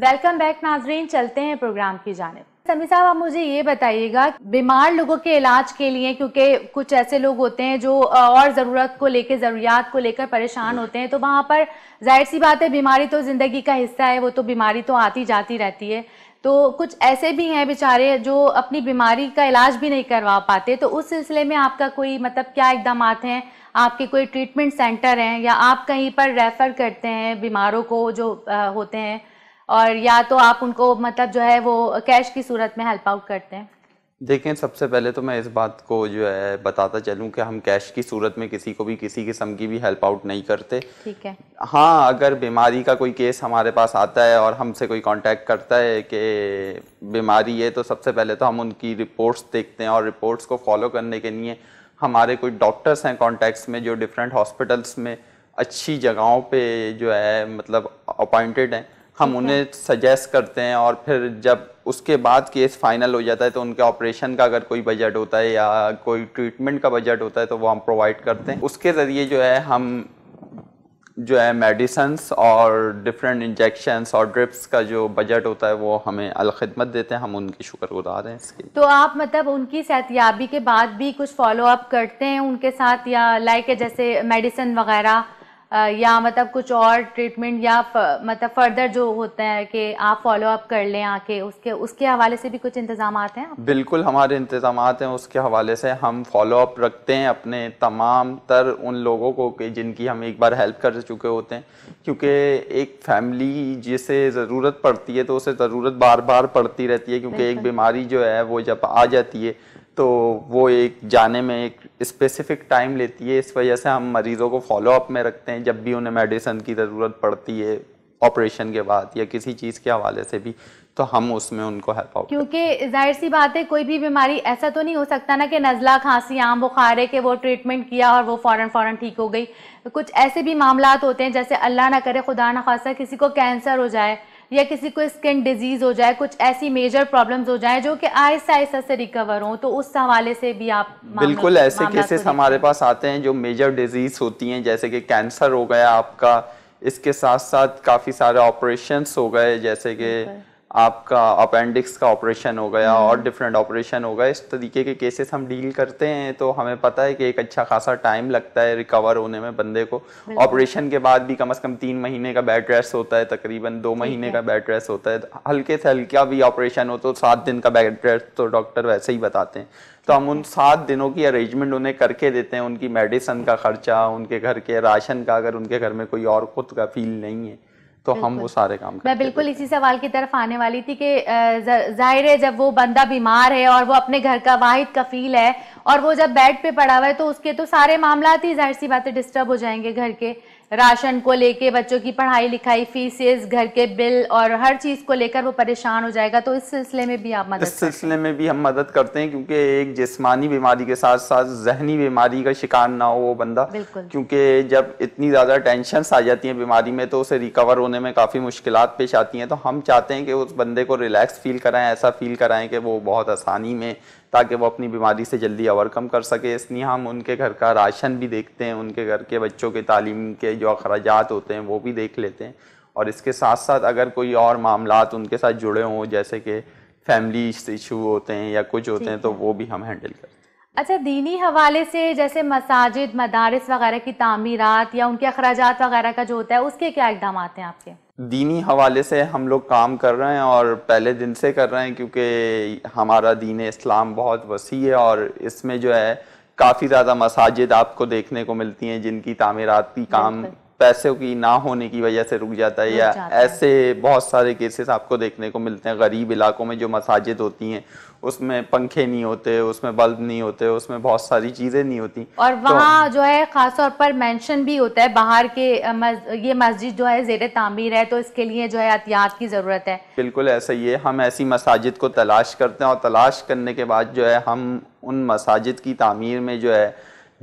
Welcome back नाजरीन चलते हैं प्रोग्राम की जानब समी साहब आप मुझे ये बताइएगा बीमार लोगों के इलाज के लिए क्योंकि कुछ ऐसे लोग होते हैं जो और ज़रूरत को लेकर ज़रूरियात को लेकर परेशान होते हैं तो वहाँ पर जाहिर सी बात है बीमारी तो ज़िंदगी का हिस्सा है वो तो बीमारी तो आती जाती रहती है तो कुछ ऐसे भी हैं बेचारे जो अपनी बीमारी का इलाज भी नहीं करवा पाते तो उस सिलसिले में आपका कोई मतलब क्या इकदाम हैं आपके कोई ट्रीटमेंट सेंटर हैं या आप कहीं पर रेफ़र करते हैं बीमारों को जो होते हैं और या तो आप उनको मतलब जो है वो कैश की सूरत में हेल्प आउट करते हैं देखें सबसे पहले तो मैं इस बात को जो है बताता चलूं कि हम कैश की सूरत में किसी को भी किसी किस्म की भी हेल्प आउट नहीं करते ठीक है हाँ अगर बीमारी का कोई केस हमारे पास आता है और हमसे कोई कांटेक्ट करता है कि बीमारी है तो सबसे पहले तो हम उनकी रिपोर्ट्स देखते हैं और रिपोर्ट्स को फॉलो करने के लिए हमारे कोई डॉक्टर्स हैं कॉन्टैक्ट्स में जो डिफरेंट हॉस्पिटल्स में अच्छी जगहों पर जो है मतलब अपॉइंटेड हैं हम उन्हें सजेस्ट करते हैं और फिर जब उसके बाद केस फाइनल हो जाता है तो उनके ऑपरेशन का अगर कोई बजट होता है या कोई ट्रीटमेंट का बजट होता है तो वो हम प्रोवाइड करते हैं उसके ज़रिए जो है हम जो है मेडिसन्स और डिफरेंट इंजेक्शंस और ड्रिप्स का जो बजट होता है वो हमें अलखदमत देते हैं हम उनकी शुक्रगुजार हैं इसके तो आप मतलब उनकी सेहतियाबी के बाद भी कुछ फॉलो अप करते हैं उनके साथ या लाइक जैसे मेडिसिन वगैरह या मतलब कुछ और ट्रीटमेंट या फ, मतलब फर्दर जो होता है कि आप फॉलो अप कर लें आके उसके उसके हवाले से भी कुछ इंतजाम हैं बिल्कुल हमारे इंतजाम हैं उसके हवाले से हम फॉलो अप रखते हैं अपने तमाम तर उन लोगों को कि जिनकी हम एक बार हेल्प कर चुके होते हैं क्योंकि एक फैमिली जिसे ज़रूरत पड़ती है तो उसे ज़रूरत बार बार पड़ती रहती है क्योंकि एक बीमारी जो है वो जब आ जाती है तो वो एक जाने में एक स्पेसिफिक टाइम लेती है इस वजह से हम मरीज़ों को फॉलोअप में रखते हैं जब भी उन्हें मेडिसन की ज़रूरत पड़ती है ऑपरेशन के बाद या किसी चीज़ के हवाले से भी तो हम उसमें उनको हेल्प आउट क्योंकि जाहिर सी बात है कोई भी बीमारी ऐसा तो नहीं हो सकता ना कि नज़ला खांसी आम बुखार है कि वो ट्रीटमेंट किया और वो फ़ौरन फ़ौरन ठीक हो गई कुछ ऐसे भी मामला होते हैं जैसे अल्लाह ना करे खुदा ना खासा किसी को कैंसर हो जाए या किसी को स्किन डिजीज़ हो जाए कुछ ऐसी मेजर प्रॉब्लम्स हो जाए जो कि आहिस्ता आहिस्ता से रिकवर हो तो उस हवाले से भी आप बिल्कुल ऐसे केसेस तो हमारे पास आते हैं जो मेजर डिजीज़ होती हैं जैसे कि कैंसर हो गया आपका इसके साथ साथ काफ़ी सारे ऑपरेशन हो गए जैसे कि आपका अपेंडिक्स का ऑपरेशन हो गया हम्म। और डिफरेंट ऑपरेशन हो गया इस तरीके के केसेस हम डील करते हैं तो हमें पता है कि एक अच्छा खासा टाइम लगता है रिकवर होने में बंदे को ऑपरेशन के बाद भी कम से कम तीन महीने का बेड रेस्ट होता है तकरीबन दो महीने का बेड रेस्ट होता है हल्के से हल्का भी ऑपरेशन हो तो सात दिन का बेड रेस्ट तो डॉक्टर वैसे ही बताते हैं तो हम उन सात दिनों की अरेंजमेंट उन्हें करके देते हैं उनकी मेडिसन का खर्चा उनके घर के राशन का अगर उनके घर में कोई और खुद का फील नहीं है तो हम वो सारे काम मैं बिल्कुल इसी सवाल की तरफ आने वाली थी कि जाहिर है जब वो बंदा बीमार है और वो अपने घर का वाहिद कफील है और वो जब बेड पे पड़ा हुआ है तो उसके तो सारे मामला ही जाहिर सी बातें डिस्टर्ब हो जाएंगे घर के राशन को लेके बच्चों की पढ़ाई लिखाई फीसेस घर के बिल और हर चीज़ को लेकर वो परेशान हो जाएगा तो इस सिलसिले में भी आप मदद इस सिलसिले में भी हम मदद करते हैं क्योंकि एक जिस्मानी बीमारी के साथ साथ जहनी बीमारी का शिकार ना हो वो बंदा क्योंकि जब इतनी ज़्यादा टेंशन आ जाती है बीमारी में तो उसे रिकवर होने में काफ़ी मुश्किल पेश आती है तो हम चाहते हैं कि उस बंदे को रिलैक्स फील कराएं ऐसा फील कराएं कि वो बहुत आसानी में ताकि वो अपनी बीमारी से जल्दी ओवरकम कर सके इसलिए हम उनके घर का राशन भी देखते हैं उनके घर के बच्चों के तालीम के जो अखराज होते हैं वो भी देख लेते हैं और इसके साथ साथ अगर कोई और मामला उनके साथ जुड़े हों जैसे कि फैमिली इशू होते हैं या कुछ होते हैं तो वो भी हम हैंडल करते हैं अच्छा दीनी हवाले से जैसे मसाजिद मदारस वगैरह की तमीरत या उनके अखराज वगैरह का जो होता है उसके क्या इकदाम आते हैं आपके दीनी हवाले से हम लोग काम कर रहे हैं और पहले दिन से कर रहे हैं क्योंकि हमारा दीन इस्लाम बहुत वसी है और इसमें जो है काफ़ी ज़्यादा मसाजिद आपको देखने को मिलती हैं जिनकी की काम पैसों की ना होने की वजह से रुक जाता है या ऐसे बहुत सारे केसेस आपको देखने को मिलते हैं गरीब इलाकों में जो मसाजिद होती हैं उसमें पंखे नहीं होते उसमें बल्ब नहीं होते उसमें बहुत सारी चीज़ें नहीं होती और तो वहाँ तो, जो है ख़ास तौर पर मेंशन भी होता है बाहर के ये मस्जिद जो है जेर तामीर है तो इसके लिए जो है एहतियात की ज़रूरत है बिल्कुल ऐसा ही है हम ऐसी मसाजिद को तलाश करते हैं और तलाश करने के बाद जो है हम उन मसाजिद की तमीर में जो है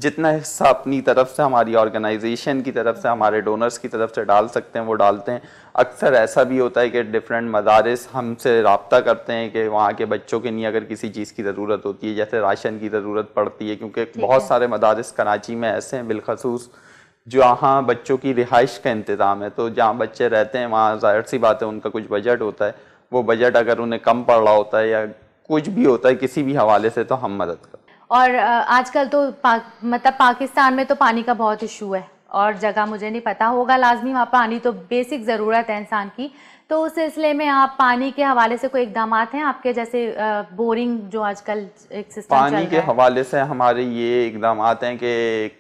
जितना हिस्सा अपनी तरफ से हमारी ऑर्गेनाइजेशन की तरफ से हमारे डोनर्स की तरफ से डाल सकते हैं वो डालते हैं अक्सर ऐसा भी होता है कि डिफरेंट मदारस हमसे रबता करते हैं कि वहाँ के बच्चों के लिए अगर किसी चीज़ की ज़रूरत होती है जैसे राशन की ज़रूरत पड़ती है क्योंकि बहुत है। सारे मदारस कराची में ऐसे हैं बिलखसूस जहाँ बच्चों की रिहाइश का इंतज़ाम है तो जहाँ बच्चे रहते हैं वहाँ ज़ाहिर सी बात है उनका कुछ बजट होता है वो बजट अगर उन्हें कम पड़ रहा होता है या कुछ भी होता है किसी भी हवाले से तो हम मदद करते और आजकल तो पा, मतलब पाकिस्तान में तो पानी का बहुत इशू है और जगह मुझे नहीं पता होगा लाजमी वहाँ पानी तो बेसिक ज़रूरत है इंसान की तो उस सिलसिले में आप पानी के हवाले से कोई इकदाम हैं आपके जैसे बोरिंग जो आजकल एक सिस्टम पानी के हवाले से हमारे ये इकदाम हैं कि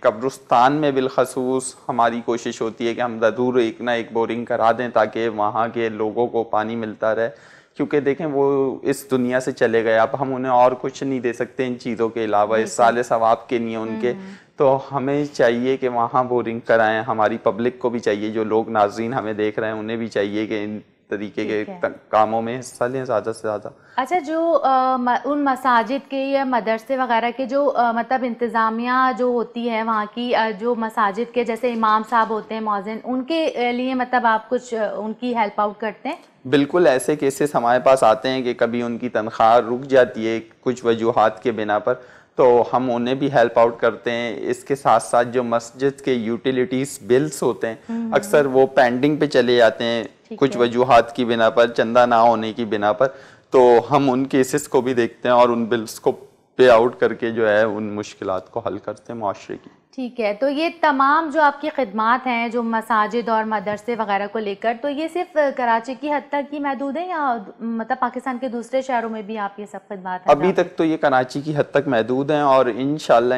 कब्रस्तान में बिलखसूस हमारी कोशिश होती है कि हम ज़रूर एक ना एक बोरिंग करा दें ताकि वहाँ के लोगों को पानी मिलता रहे क्योंकि देखें वो इस दुनिया से चले गए अब हम उन्हें और कुछ नहीं दे सकते इन चीज़ों के अलावा इस साल सवाब के लिए उनके हम्म। तो हमें चाहिए कि वहाँ बोरिंग कराएं हमारी पब्लिक को भी चाहिए जो लोग नाजीन हमें देख रहे हैं उन्हें भी चाहिए कि इन तरीके के कामों में हिस्सा लें ज़्यादा से ज़्यादा अच्छा जो आ, उन मसाजिद के या मदरसे वगैरह के जो आ, मतलब इंतज़ामिया जो होती है वहाँ की आ, जो मसाजिद के जैसे इमाम साहब होते हैं मौजन उनके लिए मतलब आप कुछ उनकी हेल्प आउट करते हैं बिल्कुल ऐसे केसेस हमारे पास आते हैं कि कभी उनकी तनख्वाह रुक जाती है कुछ वजूहत के बिना पर तो हम उन्हें भी हेल्प आउट करते हैं इसके साथ साथ जो मस्जिद के यूटिलिटीज बिल्स होते हैं हम्म, हम्म। अक्सर वो पेंडिंग पे चले जाते हैं कुछ वजूहत की बिना पर चंदा ना होने की बिना पर तो हम उन केसेस को भी देखते हैं और उन बिल्स को पे आउट करके जो है उन मुश्किल को हल करते हैं माशरे की ठीक है तो ये तमाम जो आपकी खदमात हैं जो मसाजिद और मदरसे वगैरह को लेकर तो ये सिर्फ कराची की हद तक ही महदूद है या मतलब पाकिस्तान के दूसरे शहरों में भी आप ये सब खदमात अभी तक तो ये कराची की हद तक महदूद हैं और इन शाला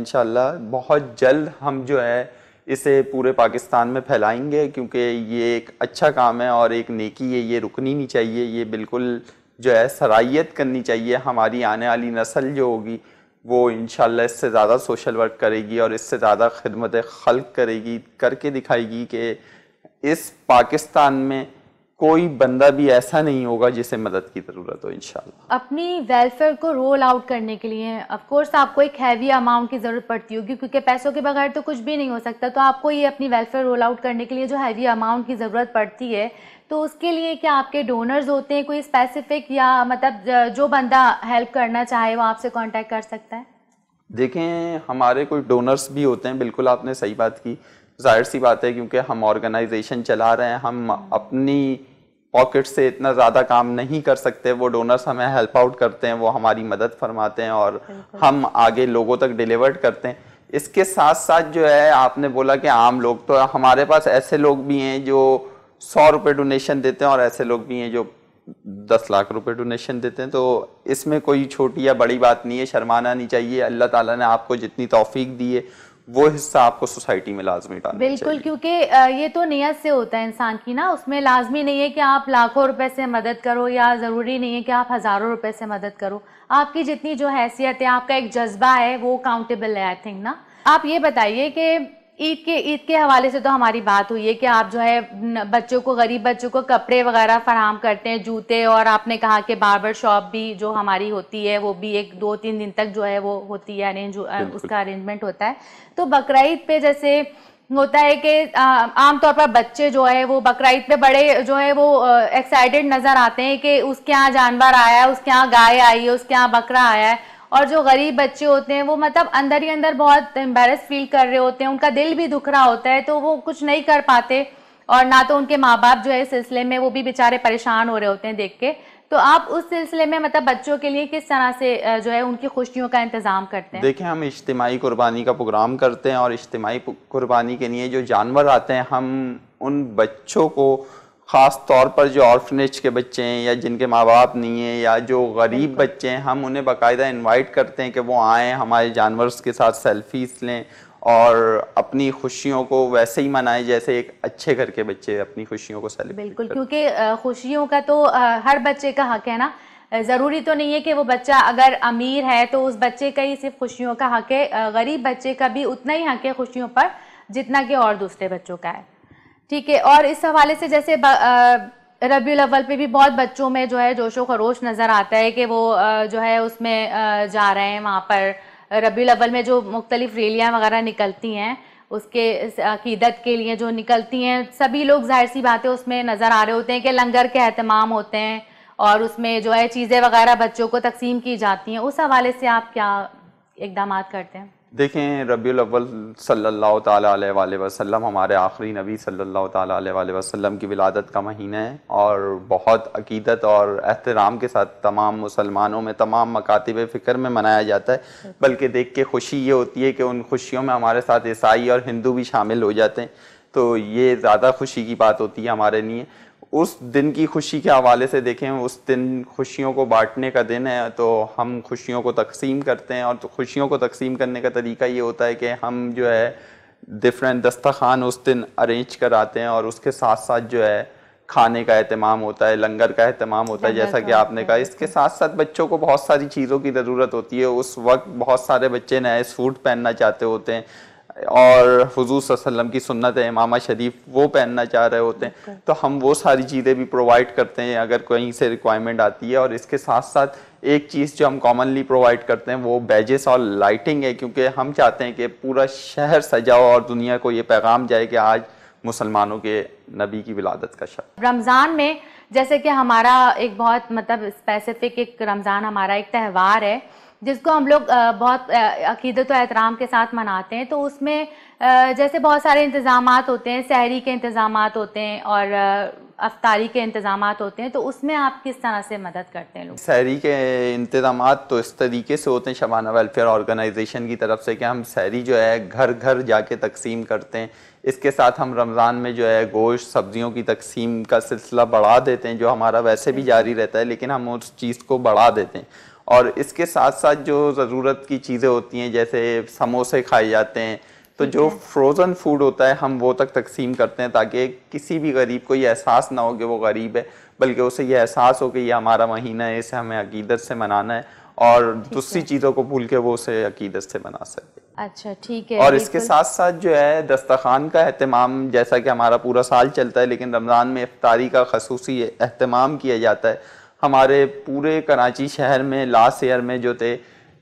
इन बहुत जल्द हम जो है इसे पूरे पाकिस्तान में फैलाएंगे क्योंकि ये एक अच्छा काम है और एक नेकी है ये रुकनी नहीं चाहिए ये बिल्कुल जो है सराहियत करनी चाहिए हमारी आने वाली नस्ल जो होगी वो इन इससे ज़्यादा सोशल वर्क करेगी और इससे ज़्यादा खदमत खल करेगी करके दिखाएगी कि इस पाकिस्तान में कोई बंदा भी ऐसा नहीं होगा जिसे मदद की ज़रूरत हो इंशाल्लाह अपनी वेलफेयर को रोल आउट करने के लिए ऑफ कोर्स आपको एक हैवी अमाउंट की ज़रूरत पड़ती होगी क्योंकि पैसों के बगैर तो कुछ भी नहीं हो सकता तो आपको ये अपनी वेलफेयर रोल आउट करने के लिए जो हैवी अमाउंट की ज़रूरत पड़ती है तो उसके लिए क्या आपके डोनर्स होते हैं कोई स्पेसिफिक या मतलब जो बंदा हेल्प करना चाहे वो आपसे कॉन्टेक्ट कर सकता है देखें हमारे कोई डोनर्स भी होते हैं बिल्कुल आपने सही बात की जाहिर सी बात है क्योंकि हम ऑर्गेनाइजेशन चला रहे हैं हम अपनी पॉकेट से इतना ज़्यादा काम नहीं कर सकते वो डोनर्स हमें हेल्प आउट करते हैं वो हमारी मदद फरमाते हैं और हम आगे लोगों तक डिलीवर्ड करते हैं इसके साथ साथ जो है आपने बोला कि आम लोग तो हमारे पास ऐसे लोग भी हैं जो सौ रुपये डोनेशन देते हैं और ऐसे लोग भी हैं जो दस लाख रुपए डोनेशन देते हैं तो इसमें कोई छोटी या बड़ी बात नहीं है शर्माना नहीं चाहिए अल्लाह ताला ने आपको जितनी तौफीक दी है वो हिस्सा आपको सोसाइटी में लाजमी डालना बिल्कुल क्योंकि ये तो नियत से होता है इंसान की ना उसमें लाजमी नहीं है कि आप लाखों रुपए से मदद करो या ज़रूरी नहीं है कि आप हज़ारों रुपए से मदद करो आपकी जितनी जो हैसियत है आपका एक जज्बा है वो काउंटेबल है आई थिंक ना आप ये बताइए कि ईद के ईद के हवाले से तो हमारी बात हुई है कि आप जो है बच्चों को गरीब बच्चों को कपड़े वगैरह फराम करते हैं जूते और आपने कहा कि बार्बर शॉप भी जो हमारी होती है वो भी एक दो तीन दिन तक जो है वो होती है अरेंज उसका अरेंजमेंट होता है तो बकर पे जैसे होता है कि आमतौर पर बच्चे जो है वो बकर पे बड़े जो है वो एक्साइटेड नज़र आते हैं कि उसके यहाँ जानवर आया है उसके यहाँ गाय आई है उसके यहाँ बकरा आया है और जो गरीब बच्चे होते हैं वो मतलब अंदर ही अंदर बहुत एम्बेरस फील कर रहे होते हैं उनका दिल भी दुख रहा होता है तो वो कुछ नहीं कर पाते और ना तो उनके माँ बाप जो है सिलसिले में वो भी बेचारे परेशान हो रहे होते हैं देख के तो आप उस सिलसिले में मतलब बच्चों के लिए किस तरह से जो है उनकी खुशियों का इंतज़ाम करते हैं देखिए हम इज्तमाही कुर्बानी का प्रोग्राम करते हैं और इज्तमाही कुर्बानी के लिए जो जानवर आते हैं हम उन बच्चों को ख़ास तौर पर जो ऑर्फनेज के बच्चे हैं या जिनके माँ बाप नहीं हैं या जो गरीब बच्चे हैं हम उन्हें बाकायदा इनवाइट करते हैं कि वो आएँ हमारे जानवर के साथ सेल्फीज लें और अपनी खुशियों को वैसे ही मनाएं जैसे एक अच्छे घर के बच्चे अपनी खुशियों को सेलिब्रेट बिल्कुल क्योंकि खुशियों का तो हर बच्चे का हक है ना ज़रूरी तो नहीं है कि वो बच्चा अगर अमीर है तो उस बच्चे का ही सिर्फ खुशियों का हक है गरीब बच्चे का भी उतना ही हक है खुशियों पर जितना कि और दूसरे बच्चों का है ठीक है और इस हवाले से जैसे रबी अव्वल पे भी बहुत बच्चों में जो है जोशो खरोश नज़र आता है कि वो जो है उसमें जा रहे हैं वहाँ पर रबी अव्वल में जो मुख्तलिफ रैलियाँ वगैरह निकलती हैं उसके अकीदत के लिए जो निकलती हैं सभी लोग जाहिर सी बातें उसमें नज़र आ रहे होते हैं कि लंगर के अहतमाम होते हैं और उसमें जो है चीज़ें वगैरह बच्चों को तकसीम की जाती हैं उस हवाले से आप क्या इकदाम करते हैं देखें रबील अव्वल सल्लल्लाहु अलैहि वसल्लम हमारे आखिरी नबी सल्लल्लाहु अलैहि वसल्लम की विलादत का महीना है और बहुत अकीदत और एहतराम के साथ तमाम मुसलमानों में तमाम मकातब फ़िक्र में मनाया जाता है बल्कि देख के खुशी ये होती है कि उन खुशियों में हमारे साथ ईसाई और हिंदू भी शामिल हो जाते हैं तो ये ज़्यादा खुशी की बात होती है हमारे लिए उस दिन की खुशी के हवाले से देखें उस दिन खुशियों को बांटने का दिन है तो हम खुशियों को तकसीम करते हैं और तो खुशियों को तकसीम करने का तरीका ये होता है कि हम जो है डिफरेंट दस्तखान उस दिन अरेंज कराते हैं और उसके साथ साथ जो है खाने का अहतमाम होता है लंगर का अहतमाम होता है जैसा कि आपने कहा इसके साथ साथ बच्चों को बहुत सारी चीज़ों की ज़रूरत होती है उस वक्त बहुत सारे बच्चे नए सूट पहनना चाहते होते हैं और हजूर वसल्लम की सुन्नत इमामा शरीफ वो पहनना चाह रहे होते हैं तो हम वो सारी चीज़ें भी प्रोवाइड करते हैं अगर कहीं से रिक्वायरमेंट आती है और इसके साथ साथ एक चीज़ जो हम कॉमनली प्रोवाइड करते हैं वो बैजेस और लाइटिंग है क्योंकि हम चाहते हैं कि पूरा शहर सजाओ और दुनिया को ये पैगाम जाए कि आज मुसलमानों के नबी की विलादत का शब्द रमज़ान में जैसे कि हमारा एक बहुत मतलब स्पेसिफिक एक रमज़ान हमारा एक त्यौहार है जिसको हम लोग बहुत अकीदत एहतराम के साथ मनाते हैं तो उसमें जैसे बहुत सारे इंतज़ाम होते हैं सहरी के इंतज़ाम होते हैं और अफ्तारी के इंतज़ाम होते हैं तो उसमें आप किस तरह से मदद करते हैं लोग सहरी के इंतज़ाम तो इस तरीके से होते हैं शबाना वेलफेयर ऑर्गेनाइजेशन की तरफ से कि हम सहरी जो है घर घर जाके तकसीम करते हैं इसके साथ हम रमज़ान में जो है गोश्त सब्ज़ियों की तकसीम का सिलसिला बढ़ा देते हैं जो हमारा वैसे भी जारी रहता है लेकिन हम उस चीज़ को बढ़ा देते हैं और इसके साथ साथ जो ज़रूरत की चीज़ें होती हैं जैसे समोसे खाए जाते हैं तो जो फ्रोज़न फूड होता है हम वो तक तकसीम करते हैं ताकि किसी भी गरीब को ये एहसास ना हो कि वो गरीब है बल्कि उसे ये एहसास हो कि ये हमारा महीना है इसे हमें अकीदत से मनाना है और दूसरी चीज़ों को भूल के वो उसे अकीदत से मना सके अच्छा ठीक है और इसके साथ साथ जो है दस्तखान का अहतमाम जैसा कि हमारा पूरा साल चलता है लेकिन रमज़ान में इफ्तारी का खसूसी अहतमाम किया जाता है हमारे पूरे कराची शहर में लास्ट ईयर में जो थे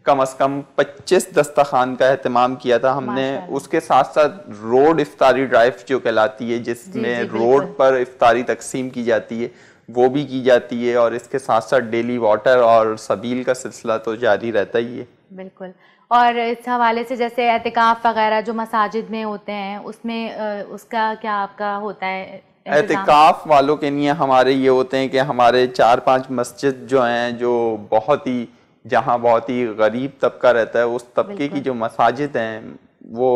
कम अज कम 25 दस्तखान का अहतमाम किया था हमने उसके साथ साथ रोड इफ्तारी ड्राइव जो कहलाती है जिसमें रोड पर इफ्तारी तकसीम की जाती है वो भी की जाती है और इसके साथ साथ डेली वाटर और सबील का सिलसिला तो जारी रहता ही है बिल्कुल और इस हवाले से जैसे एहतिकाफ़ वगैरह जो मसाजिद में होते हैं उसमें उसका क्या आपका होता है एहतिकाफ वालों के लिए हमारे ये होते हैं कि हमारे चार पांच मस्जिद जो हैं जो बहुत ही जहाँ बहुत ही गरीब तबका रहता है उस तबके की जो मसाजिद हैं वो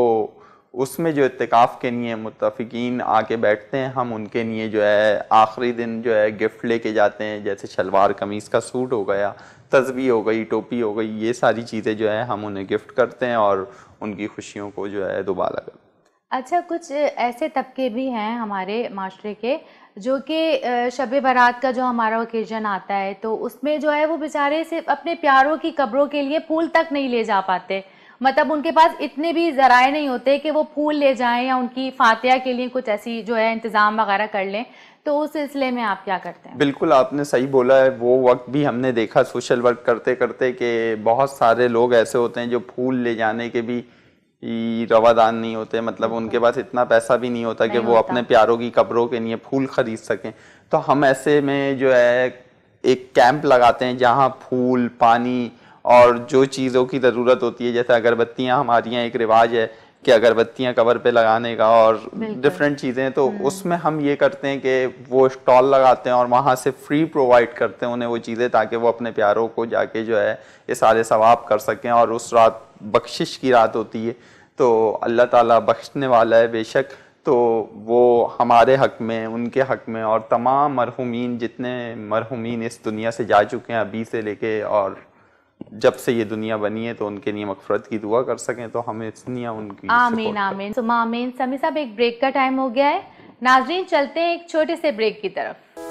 उसमें जो इतकाफ़ के लिए मुतफ़िकीन आके बैठते हैं हम उनके लिए जो है आखिरी दिन जो है गिफ्ट लेके जाते हैं जैसे शलवार कमीज़ का सूट हो गया तस्वी हो गई टोपी हो गई ये सारी चीज़ें जो है हम उन्हें गिफ्ट करते हैं और उनकी खुशियों को जो है दोबारा करते हैं अच्छा कुछ ऐसे तबके भी हैं हमारे माशरे के जो कि शब बारात का जो हमारा ओकेजन आता है तो उसमें जो है वो बेचारे सिर्फ अपने प्यारों की कब्रों के लिए फूल तक नहीं ले जा पाते मतलब उनके पास इतने भी ज़राए नहीं होते कि वो फूल ले जाएं या उनकी फातिया के लिए कुछ ऐसी जो है इंतज़ाम वगैरह कर लें तो उस सिलसिले में आप क्या करते हैं बिल्कुल आपने सही बोला है वो वक्त भी हमने देखा सोशल वर्क करते करते कि बहुत सारे लोग ऐसे होते हैं जो फूल ले जाने के भी रवादान नहीं होते मतलब उनके पास इतना पैसा भी नहीं होता नहीं कि वो अपने प्यारों की कब्रों के लिए फूल खरीद सकें तो हम ऐसे में जो है एक कैंप लगाते हैं जहाँ फूल पानी और जो चीज़ों की ज़रूरत होती है जैसे अगरबत्तियाँ हमारी यहाँ एक रिवाज है कि अगरबत्तियाँ कवर पे लगाने का और डिफरेंट चीज़ें तो हम्म। उसमें हम ये करते हैं कि वो स्टॉल लगाते हैं और वहाँ से फ्री प्रोवाइड करते हैं उन्हें वो चीज़ें ताकि वो अपने प्यारों को जाके जो है ये सारे सवाब कर सकें और उस रात बख्शिश की रात होती है तो अल्लाह ताला बख्शने वाला है बेशक तो वो हमारे हक में उनके हक में और तमाम मरहुमीन जितने मरहुमीन इस दुनिया से जा चुके हैं अभी से लेके और जब से ये दुनिया बनी है तो उनके लिए मगफरत की दुआ कर सकें तो हमें सुनिया उनकी आमीन आमीन सुमा आमीन समी साहब एक ब्रेक का टाइम हो गया है नाजरीन चलते हैं एक छोटे से ब्रेक की तरफ